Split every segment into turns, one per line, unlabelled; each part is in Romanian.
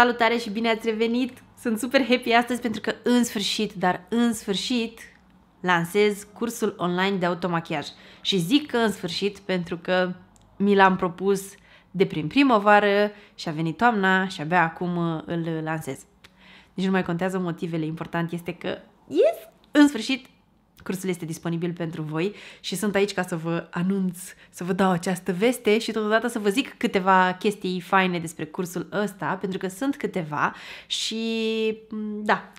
Salutare și bine ați revenit! Sunt super happy astăzi pentru că în sfârșit, dar în sfârșit, lansez cursul online de automachiaj. Și zic că în sfârșit pentru că mi l-am propus de prin primăvară și a venit toamna și abia acum uh, îl lansez. Deci nu mai contează motivele, important este că, yes, în sfârșit Cursul este disponibil pentru voi și sunt aici ca să vă anunț, să vă dau această veste și totodată să vă zic câteva chestii faine despre cursul ăsta, pentru că sunt câteva și mm, da,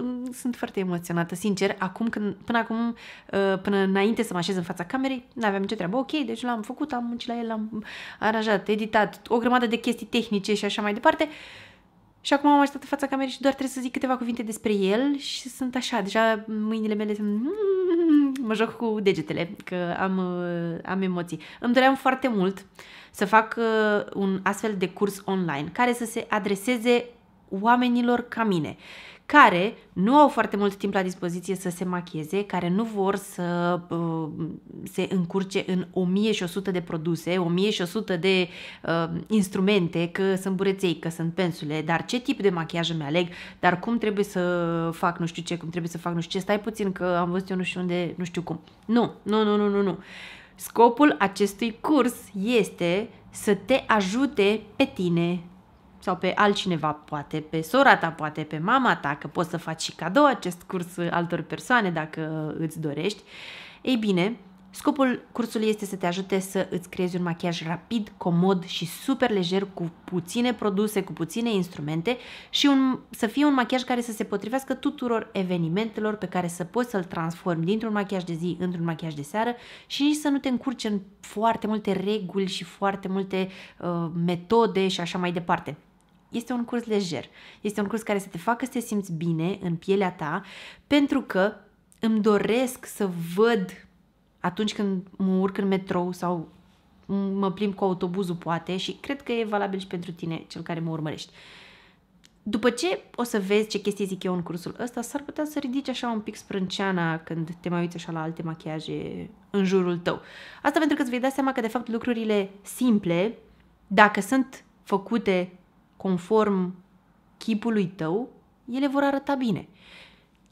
mm, sunt foarte emoționată, sincer, acum când, până acum, uh, până înainte să mă așez în fața camerei, n-aveam nicio treabă, ok, deci l-am făcut, am muncit la el, l-am aranjat, editat, o grămadă de chestii tehnice și așa mai departe, uh, și acum am așteptat în fața camerei și doar trebuie să zic câteva cuvinte despre el și sunt așa, deja mâinile mele sunt... Mă joc cu degetele, că am, uh, am emoții. Îmi doream foarte mult să fac uh, un astfel de curs online care să se adreseze oamenilor ca mine, care nu au foarte mult timp la dispoziție să se machieze, care nu vor să uh, se încurce în 1100 de produse, 1100 de uh, instrumente, că sunt bureței, că sunt pensule, dar ce tip de machiaj îmi aleg, dar cum trebuie să fac nu știu ce, cum trebuie să fac nu știu ce, stai puțin că am văzut eu nu știu unde, nu știu cum. Nu, nu, nu, nu, nu, nu. Scopul acestui curs este să te ajute pe tine sau pe altcineva, poate pe sora ta, poate pe mama ta, că poți să faci și cadou acest curs altor persoane dacă îți dorești. Ei bine, Scopul cursului este să te ajute să îți creezi un machiaj rapid, comod și super lejer cu puține produse, cu puține instrumente și un, să fie un machiaj care să se potrivească tuturor evenimentelor pe care să poți să-l transformi dintr-un machiaj de zi într-un machiaj de seară și nici să nu te încurci în foarte multe reguli și foarte multe uh, metode și așa mai departe. Este un curs lejer. Este un curs care să te facă să te simți bine în pielea ta, pentru că îmi doresc să văd atunci când mă urc în metrou sau mă plimb cu autobuzul, poate, și cred că e valabil și pentru tine, cel care mă urmărești. După ce o să vezi ce chestii zic eu în cursul ăsta, s-ar putea să ridici așa un pic sprânceana când te mai uiți așa la alte machiaje în jurul tău. Asta pentru că îți vei da seama că, de fapt, lucrurile simple, dacă sunt făcute conform chipului tău, ele vor arăta bine.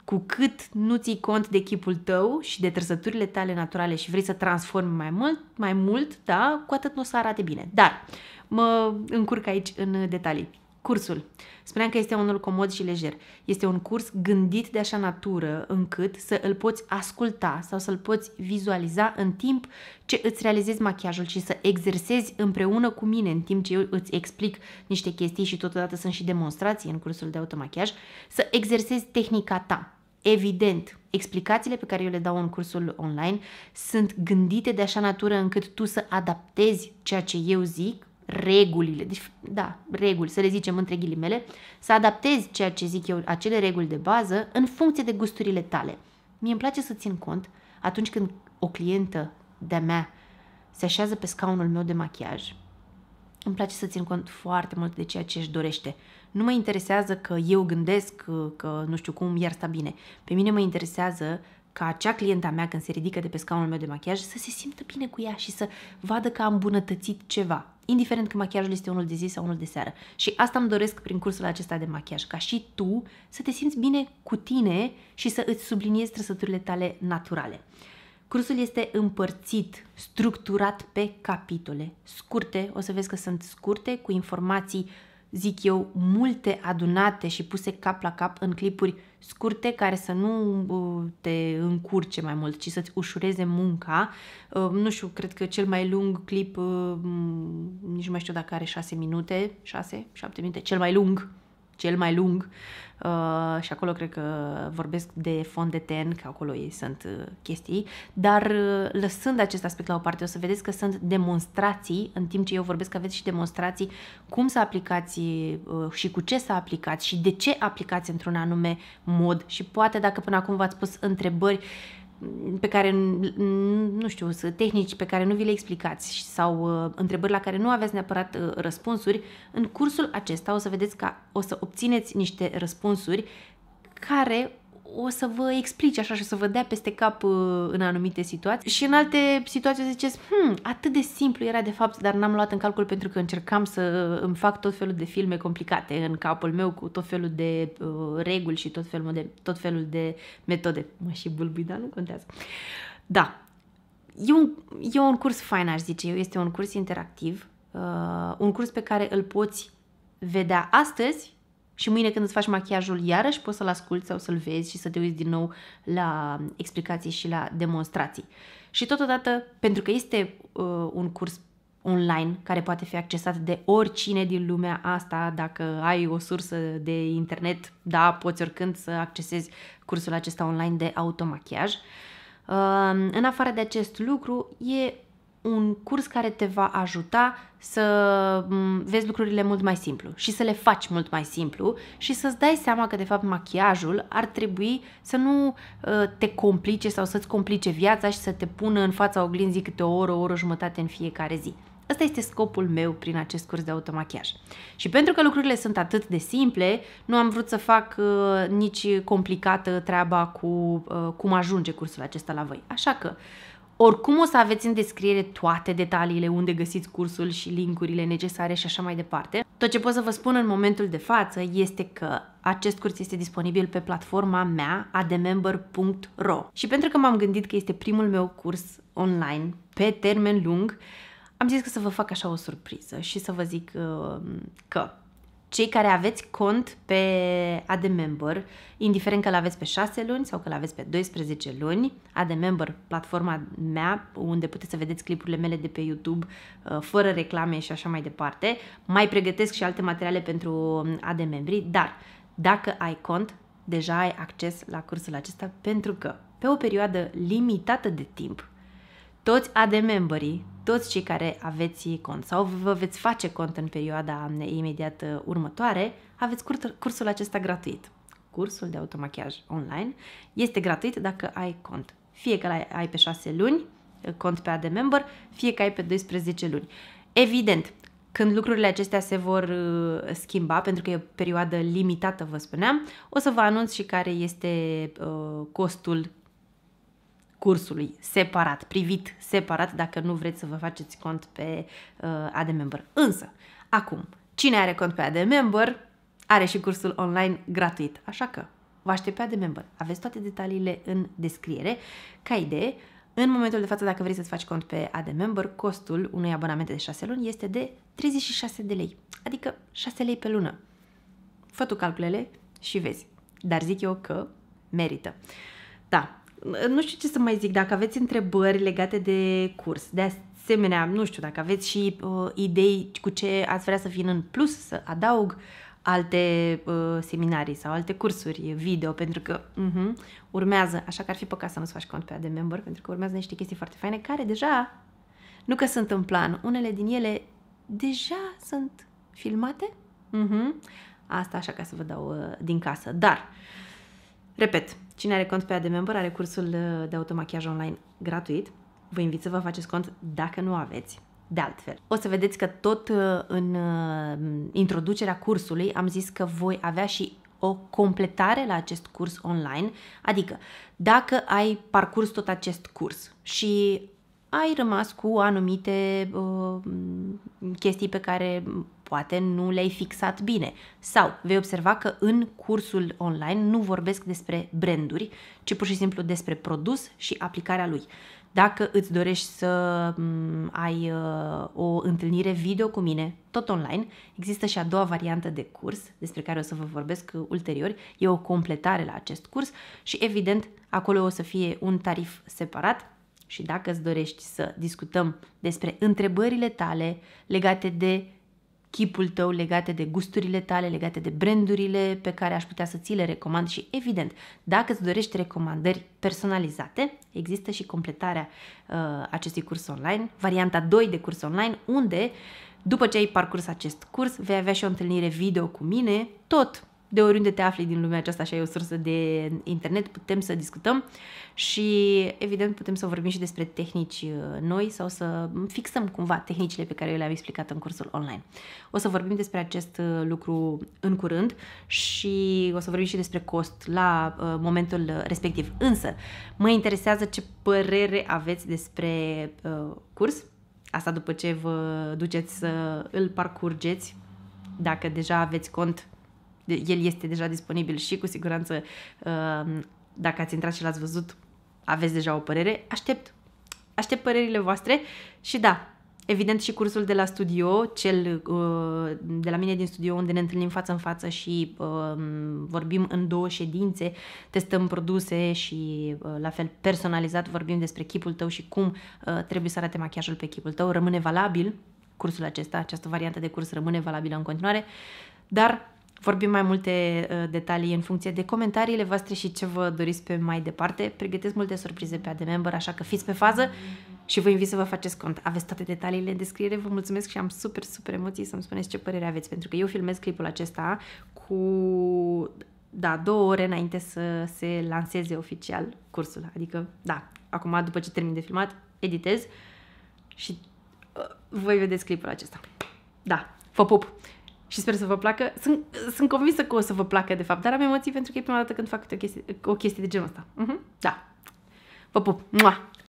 Cu cât nu ții cont de chipul tău și de trăsăturile tale naturale și vrei să transformi mai mult, mai mult da, cu atât nu o să arate bine. Dar mă încurc aici în detalii. Cursul. Spuneam că este unul comod și lejer. Este un curs gândit de așa natură încât să îl poți asculta sau să-l poți vizualiza în timp ce îți realizezi machiajul și să exersezi împreună cu mine în timp ce eu îți explic niște chestii și totodată sunt și demonstrații în cursul de automachiaj, să exersezi tehnica ta. Evident, explicațiile pe care eu le dau în cursul online sunt gândite de așa natură încât tu să adaptezi ceea ce eu zic regulile, deci, da, reguli, să le zicem între ghilimele, să adaptezi ceea ce zic eu, acele reguli de bază, în funcție de gusturile tale. Mie îmi place să țin cont atunci când o clientă de-a mea se așează pe scaunul meu de machiaj. Îmi place să țin cont foarte mult de ceea ce își dorește. Nu mă interesează că eu gândesc că, că nu știu cum iar sta bine. Pe mine mă interesează ca acea clienta mea când se ridică de pe scaunul meu de machiaj să se simtă bine cu ea și să vadă că a îmbunătățit ceva, indiferent că machiajul este unul de zi sau unul de seară. Și asta îmi doresc prin cursul acesta de machiaj, ca și tu să te simți bine cu tine și să îți subliniezi trăsăturile tale naturale. Cursul este împărțit, structurat pe capitole scurte, o să vezi că sunt scurte, cu informații uh, zic eu, multe adunate și puse cap la cap în clipuri scurte care să nu uh, te încurce mai mult, ci să-ți ușureze munca. Uh, nu știu, cred că cel mai lung clip, uh, nici nu mai știu dacă are 6 minute, 6, 7 minute, cel mai lung cel mai lung uh, și acolo cred că vorbesc de fond de ten, că acolo ei sunt uh, chestii, dar uh, lăsând acest aspect la o parte, o să vedeți că sunt demonstrații, în timp ce eu vorbesc că aveți și demonstrații cum să aplicați uh, și cu ce să aplicați și de ce aplicați într-un anume mod și poate dacă până acum v-ați pus întrebări uh, pe care, nu știu, tehnici pe care nu vi le explicați sau uh, întrebări la care nu aveți neapărat uh, răspunsuri, în cursul acesta o să vedeți că o să obțineți niște răspunsuri care o să vă explice așa și o să vă dea peste cap uh, în anumite situații. Și în alte situații ziceți, hmm, atât de simplu era de fapt, dar n-am luat în calcul pentru că încercam să uh, îmi fac tot felul de filme complicate în capul meu cu tot felul de uh, reguli și tot felul de, tot felul de metode. Mă și bâlbui, dar nu contează. Da, e un, e un curs fain, aș zice eu, este un curs interactiv, uh, un curs pe care îl poți vedea astăzi și mâine când îți faci machiajul, iarăși poți să-l asculti sau să-l vezi și să te uiți din nou la mm, explicații și la demonstrații. Și totodată, pentru că este uh, un curs online care poate fi accesat de oricine din lumea asta, dacă ai o sursă de internet, da, poți oricând să accesezi cursul acesta online de automachiaj. Uh, în afară de acest lucru, e un curs care te va ajuta să vezi lucrurile mult mai simplu și să le faci mult mai simplu și să-ți dai seama că, de fapt, machiajul ar trebui să nu ă, te complice sau să-ți complice viața și să te pună în fața oglinzii câte o oră, o oră jumătate în fiecare zi. Asta este scopul meu prin acest curs de automachiaj. Și pentru că lucrurile sunt atât de simple, nu am vrut să fac uh, nici complicată treaba cu uh, cum ajunge cursul acesta la voi. Așa că uh, oricum o să aveți în descriere toate detaliile unde găsiți cursul și linkurile necesare și așa mai departe. Tot ce pot să vă spun în momentul de față este că acest curs este disponibil pe platforma mea ademember.ro și pentru că m-am gândit că este primul meu curs online pe termen lung, am zis că să vă fac așa o surpriză și să vă zic uh, că cei care aveți cont pe Ademember, indiferent că l-aveți pe 6 luni sau că l-aveți pe 12 luni, Ademember platforma mea, unde puteți să vedeți clipurile mele de pe YouTube, uh, fără reclame și așa mai departe. Mai pregătesc și alte materiale pentru AdMembri, dar dacă ai cont, deja ai acces la cursul acesta pentru că pe o perioadă limitată de timp, toți AD memberii toți cei care aveți cont sau vă veți face cont în perioada imediat uh, următoare, aveți cursul acesta gratuit. Cursul de automachiaj online este gratuit dacă ai cont. Fie că ai pe 6 luni, uh, cont pe AD Member, fie că ai pe 12 luni. Evident, când lucrurile acestea se vor uh, schimba, pentru că e o perioadă limitată, vă spuneam, o să vă anunț și care este costul cursului separat, privit separat, dacă nu vreți să vă faceți cont pe uh, AdMember. Însă, acum, cine are cont pe AdMember, are și cursul online gratuit. Așa că vă aștept pe AdMember. Aveți toate detaliile în descriere. Ca idee, în momentul de față, dacă vrei să-ți faci cont pe AdMember, costul unui abonament de 6 luni este de 36 de lei, adică 6 lei pe lună. Fă tu calculele și vezi. Dar zic eu că merită. Da, nu știu ce să mai zic, dacă aveți întrebări legate de curs, de asemenea, nu știu, dacă aveți și uh, idei cu ce ați vrea să vin în plus, să adaug alte uh, seminarii sau alte cursuri video, pentru că uh-huh, urmează, așa că ar fi păcat să nu-ți faci cont pe de member, pentru că urmează niște chestii foarte faine care deja, nu că sunt în plan, unele din ele deja sunt filmate. Uh-huh. Asta așa ca să vă dau uh, din casă. Dar, repet, Cine are cont pe ad Member are cursul uh, de automachiaj online gratuit. Vă invit să vă faceți cont dacă nu aveți. De altfel, o să vedeți că tot uh, în uh, introducerea cursului am zis că voi avea și o completare la acest curs online, adică dacă ai parcurs tot acest curs și ai rămas cu anumite uh, chestii pe care poate nu le-ai fixat bine. Sau vei observa că în cursul online nu vorbesc despre branduri, ci pur și simplu despre produs și aplicarea lui. Dacă îți dorești să mm, ai uh, o întâlnire video cu mine, tot online, există și a doua variantă de curs, despre care o să vă vorbesc uh, ulterior. E o completare la acest curs și, evident, acolo o să fie un tarif separat și dacă îți dorești să discutăm despre întrebările tale legate de chipul tău, legate de gusturile tale, legate de brandurile pe care aș putea să ți le recomand și evident, dacă îți dorești recomandări personalizate, există și completarea uh, acestui curs online, varianta 2 de curs online, unde după ce ai parcurs acest curs, vei avea și o întâlnire video cu mine, tot de oriunde te afli din lumea aceasta și ai o sursă de internet, putem să discutăm și evident putem să vorbim și despre tehnici uh, noi sau să fixăm cumva tehnicile pe care eu le-am explicat în cursul online. O să vorbim despre acest uh, lucru în curând și o să vorbim și despre cost la uh, momentul respectiv. Însă, mă interesează ce părere aveți despre curs. Asta după ce vă duceți să îl parcurgeți, dacă deja aveți cont el este deja disponibil și cu siguranță um, dacă ați intrat și l-ați văzut, aveți deja o părere. Aștept, aștept părerile voastre și da, Evident și cursul de la studio, cel uh, de la mine din studio unde ne întâlnim față în față și um, vorbim în două ședințe, testăm produse și uh, la fel personalizat vorbim despre chipul tău și cum uh, trebuie să arate machiajul pe chipul tău, rămâne valabil cursul acesta, această variantă de curs rămâne valabilă în continuare, dar Vorbim mai multe uh, detalii în funcție de comentariile voastre și ce vă doriți pe mai departe. Pregătesc multe surprize pe member, așa că fiți pe fază și vă invit să vă faceți cont. Aveți toate detaliile în descriere, vă mulțumesc și am super, super emoții să-mi spuneți ce părere aveți, pentru că eu filmez clipul acesta cu da, două ore înainte să se lanseze oficial cursul. Adică, da, acum după ce termin de filmat, editez și uh, voi vedeți clipul acesta. Da, vă pup! și sper să vă placă. Sunt, sunt convinsă că o să vă placă, de fapt, dar am emoții pentru că e prima dată când fac o chestie, o chestie de genul ăsta. Uh-huh. Da. Vă pup! Mua!